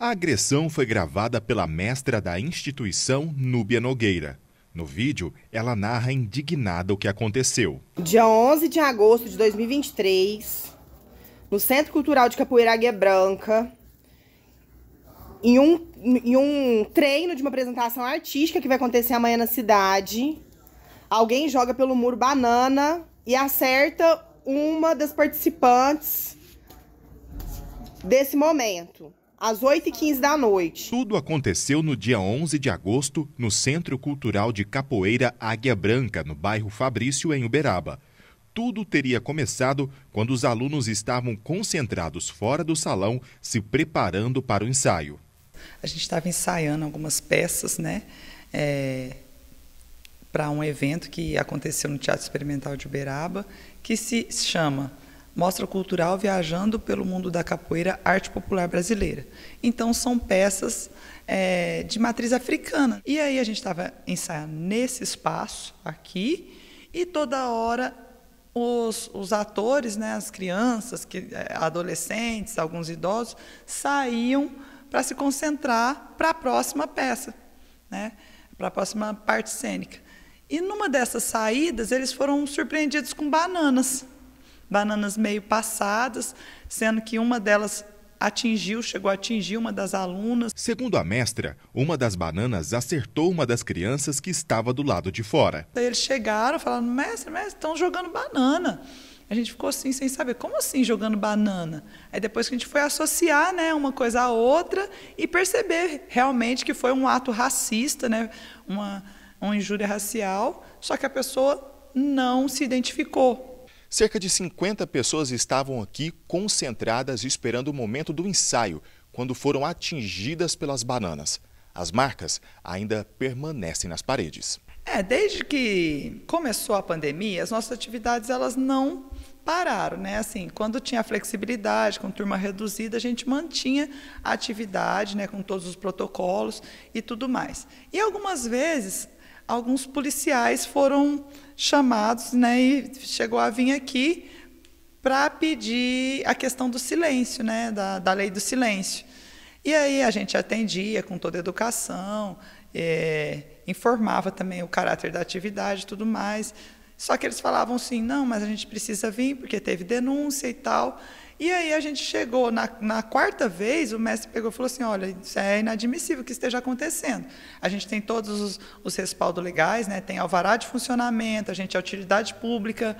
A agressão foi gravada pela mestra da instituição, Núbia Nogueira. No vídeo, ela narra indignada o que aconteceu. Dia 11 de agosto de 2023, no Centro Cultural de Capoeira Águia é Branca, em um, em um treino de uma apresentação artística que vai acontecer amanhã na cidade, alguém joga pelo muro banana e acerta uma das participantes desse momento às 8h15 da noite. Tudo aconteceu no dia 11 de agosto, no Centro Cultural de Capoeira Águia Branca, no bairro Fabrício, em Uberaba. Tudo teria começado quando os alunos estavam concentrados fora do salão, se preparando para o ensaio. A gente estava ensaiando algumas peças, né? É, para um evento que aconteceu no Teatro Experimental de Uberaba, que se chama mostra cultural viajando pelo mundo da capoeira, arte popular brasileira. Então são peças é, de matriz africana. E aí a gente estava ensaiando nesse espaço aqui e toda hora os, os atores, né, as crianças, que, é, adolescentes, alguns idosos, saíam para se concentrar para a próxima peça, né, para a próxima parte cênica. E numa dessas saídas, eles foram surpreendidos com bananas bananas meio passadas, sendo que uma delas atingiu, chegou a atingir uma das alunas. Segundo a mestra, uma das bananas acertou uma das crianças que estava do lado de fora. Eles chegaram falando, mestre, mestre, estão jogando banana. A gente ficou assim, sem saber, como assim jogando banana? Aí depois que a gente foi associar né, uma coisa à outra e perceber realmente que foi um ato racista, né, uma, uma injúria racial, só que a pessoa não se identificou. Cerca de 50 pessoas estavam aqui concentradas esperando o momento do ensaio, quando foram atingidas pelas bananas. As marcas ainda permanecem nas paredes. É, desde que começou a pandemia, as nossas atividades elas não pararam, né? Assim, quando tinha flexibilidade, com turma reduzida, a gente mantinha a atividade, né, com todos os protocolos e tudo mais. E algumas vezes alguns policiais foram chamados, né, e chegou a vir aqui para pedir a questão do silêncio, né, da, da lei do silêncio. E aí a gente atendia com toda a educação, é, informava também o caráter da atividade e tudo mais. Só que eles falavam assim, não, mas a gente precisa vir porque teve denúncia e tal. E aí a gente chegou na, na quarta vez, o mestre pegou e falou assim: olha, isso é inadmissível que esteja acontecendo. A gente tem todos os, os respaldos legais, né? tem alvará de funcionamento, a gente é utilidade pública,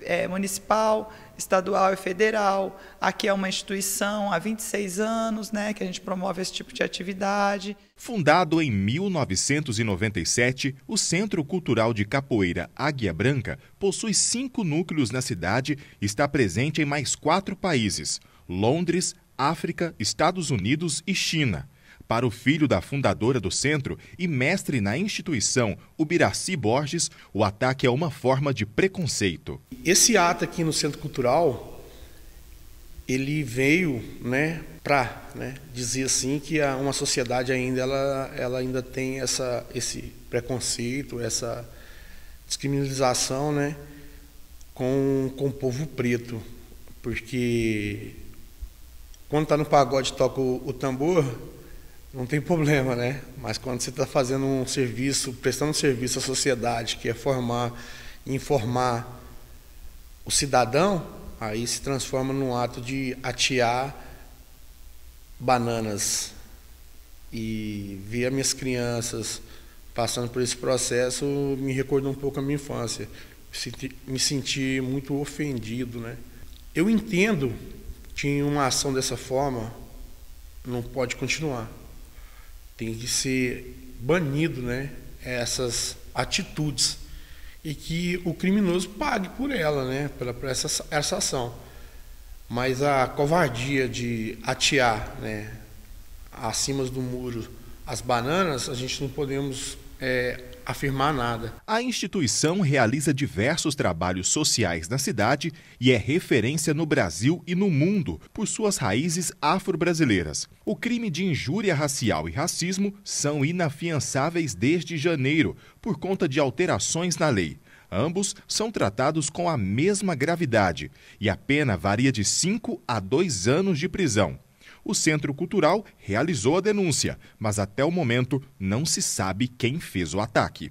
é, municipal, estadual e federal. Aqui é uma instituição há 26 anos né, que a gente promove esse tipo de atividade. Fundado em 1997, o Centro Cultural de Capoeira Águia Branca possui cinco núcleos na cidade e está presente em mais quatro países: Londres, África, Estados Unidos e China. Para o filho da fundadora do centro e mestre na instituição, Ubiraci Borges, o ataque é uma forma de preconceito. Esse ato aqui no Centro Cultural, ele veio né, para né, dizer assim que uma sociedade ainda ela, ela ainda tem essa, esse preconceito, essa descriminalização né, com, com o povo preto. Porque quando está no pagode toca o, o tambor, não tem problema, né? Mas quando você está fazendo um serviço, prestando um serviço à sociedade, que é formar, informar o cidadão, aí se transforma num ato de atear bananas. E ver as minhas crianças passando por esse processo me recordou um pouco a minha infância. Me senti muito ofendido, né? Eu entendo que uma ação dessa forma não pode continuar tem que ser banido, né? Essas atitudes e que o criminoso pague por ela, né? Pela por essa, essa ação. Mas a covardia de atear, né? Acima do muro as bananas, a gente não podemos é, afirmar nada. A instituição realiza diversos trabalhos sociais na cidade e é referência no Brasil e no mundo por suas raízes afro-brasileiras. O crime de injúria racial e racismo são inafiançáveis desde janeiro por conta de alterações na lei. Ambos são tratados com a mesma gravidade e a pena varia de 5 a 2 anos de prisão o Centro Cultural realizou a denúncia, mas até o momento não se sabe quem fez o ataque.